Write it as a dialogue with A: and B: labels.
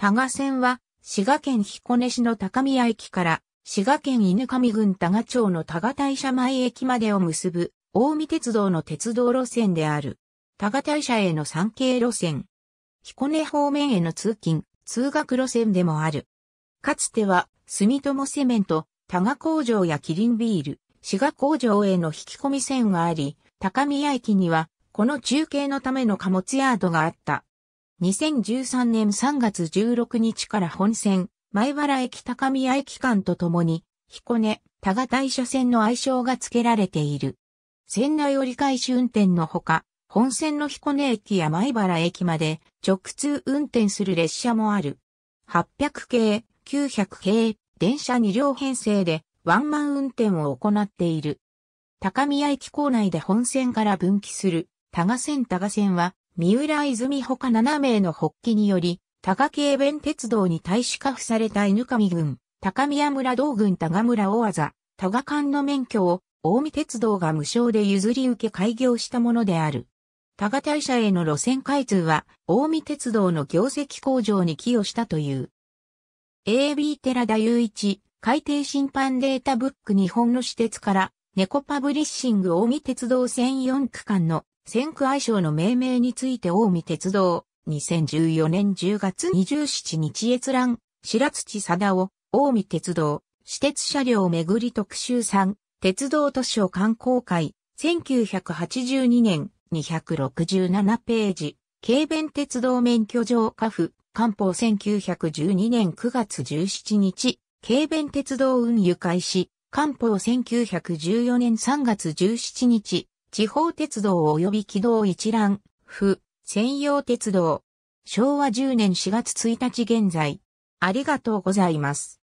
A: 多賀線は、滋賀県彦根市の高宮駅から、滋賀県犬上郡多賀町の多賀大社前駅までを結ぶ、大見鉄道の鉄道路線である。多賀大社への参詣路線。彦根方面への通勤、通学路線でもある。かつては、住友セメント、多賀工場やキリンビール、滋賀工場への引き込み線があり、高宮駅には、この中継のための貨物ヤードがあった。2013年3月16日から本線、前原駅高宮駅間とともに、彦根、多賀大社線の愛称が付けられている。線内折り返し運転のほか、本線の彦根駅や前原駅まで直通運転する列車もある。800系、900系、電車2両編成でワンマン運転を行っている。高宮駅構内で本線から分岐する多賀線多賀線は三浦泉他7名の発起により、高木江弁鉄道に大使化付された犬上郡、高宮村道多賀村大技、多賀間の免許を、大見鉄道が無償で譲り受け開業したものである。多賀大社への路線開通は、大見鉄道の業績向上に寄与したという。AB 寺田雄一、海底審判データブック日本の私鉄から、ネコパブリッシング大見鉄道線4区間の先区愛称の命名について近江鉄道、2014年10月27日閲覧、白土貞夫、近江鉄道、私鉄車両巡めぐり特集3、鉄道都市を観光会、1982年、267ページ、軽便鉄道免許上下府、官報1912年9月17日、軽便鉄道運輸開始、官報1914年3月17日、地方鉄道及び軌道一覧、府、専用鉄道。昭和10年4月1日現在。ありがとうございます。